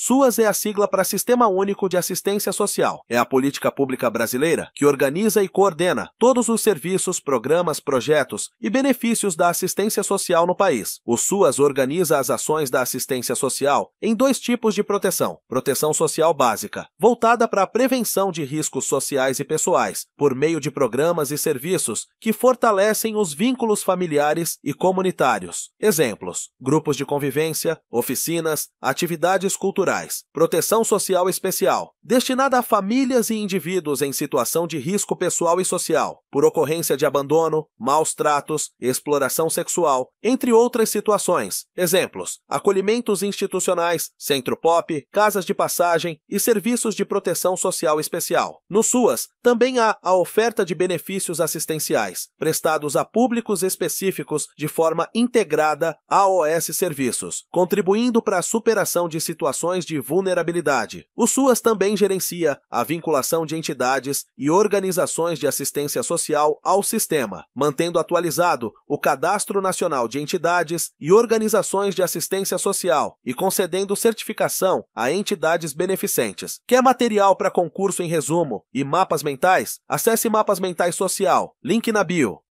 SUAS é a sigla para Sistema Único de Assistência Social. É a política pública brasileira que organiza e coordena todos os serviços, programas, projetos e benefícios da assistência social no país. O SUAS organiza as ações da assistência social em dois tipos de proteção: proteção social básica, voltada para a prevenção de riscos sociais e pessoais, por meio de programas e serviços que fortalecem os vínculos familiares e comunitários. Exemplos: grupos de convivência, oficinas, atividades culturais Rurais, Proteção Social Especial, destinada a famílias e indivíduos em situação de risco pessoal e social, por ocorrência de abandono, maus tratos, exploração sexual, entre outras situações. Exemplos: acolhimentos institucionais, centro pop, casas de passagem e serviços de proteção social especial. No SUAS, também há a oferta de benefícios assistenciais, prestados a públicos específicos de forma integrada AOS Serviços, contribuindo para a superação de situações situações de vulnerabilidade. O SUAS também gerencia a vinculação de entidades e organizações de assistência social ao sistema, mantendo atualizado o Cadastro Nacional de Entidades e Organizações de Assistência Social e concedendo certificação a entidades beneficentes. Quer material para concurso em resumo e mapas mentais? Acesse Mapas Mentais Social, link na bio.